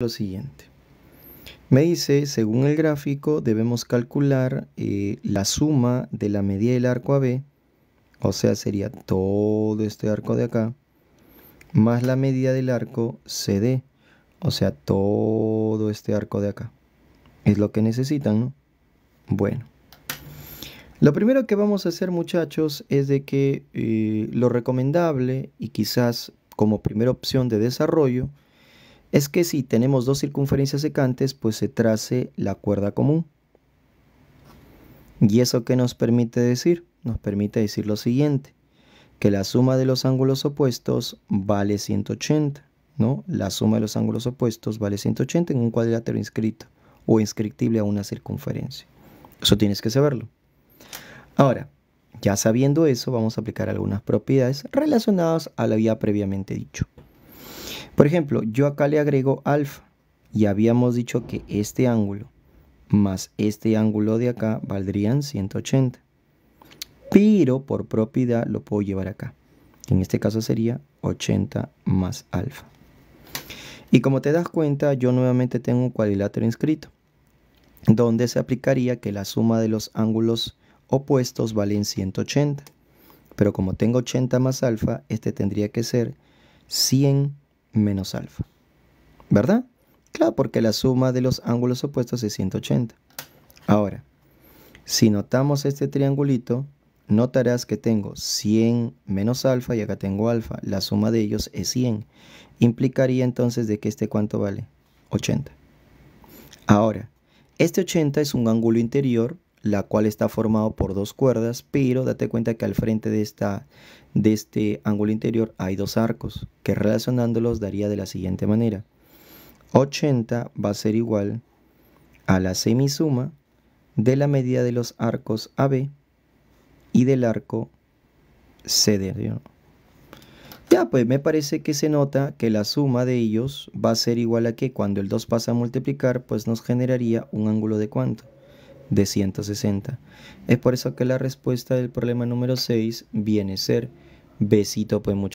lo siguiente. Me dice, según el gráfico, debemos calcular eh, la suma de la medida del arco AB, o sea, sería todo este arco de acá, más la medida del arco CD, o sea, todo este arco de acá. Es lo que necesitan, ¿no? Bueno. Lo primero que vamos a hacer, muchachos, es de que eh, lo recomendable y quizás como primera opción de desarrollo, es que si tenemos dos circunferencias secantes, pues se trace la cuerda común. ¿Y eso qué nos permite decir? Nos permite decir lo siguiente, que la suma de los ángulos opuestos vale 180, ¿no? La suma de los ángulos opuestos vale 180 en un cuadrilátero inscrito o inscriptible a una circunferencia. Eso tienes que saberlo. Ahora, ya sabiendo eso, vamos a aplicar algunas propiedades relacionadas a lo ya previamente dicho. Por ejemplo, yo acá le agrego alfa y habíamos dicho que este ángulo más este ángulo de acá valdrían 180. Pero por propiedad lo puedo llevar acá. en este caso sería 80 más alfa. Y como te das cuenta, yo nuevamente tengo un cuadrilátero inscrito, donde se aplicaría que la suma de los ángulos opuestos valen 180. Pero como tengo 80 más alfa, este tendría que ser 100 menos alfa. ¿Verdad? Claro, porque la suma de los ángulos opuestos es 180. Ahora, si notamos este triangulito, notarás que tengo 100 menos alfa y acá tengo alfa. La suma de ellos es 100. Implicaría entonces de que este cuánto vale? 80. Ahora, este 80 es un ángulo interior la cual está formado por dos cuerdas, pero date cuenta que al frente de, esta, de este ángulo interior hay dos arcos, que relacionándolos daría de la siguiente manera. 80 va a ser igual a la semisuma de la medida de los arcos AB y del arco CD. Ya, pues me parece que se nota que la suma de ellos va a ser igual a que cuando el 2 pasa a multiplicar, pues nos generaría un ángulo de cuánto? de 160. Es por eso que la respuesta del problema número 6 viene a ser besito pues mucho.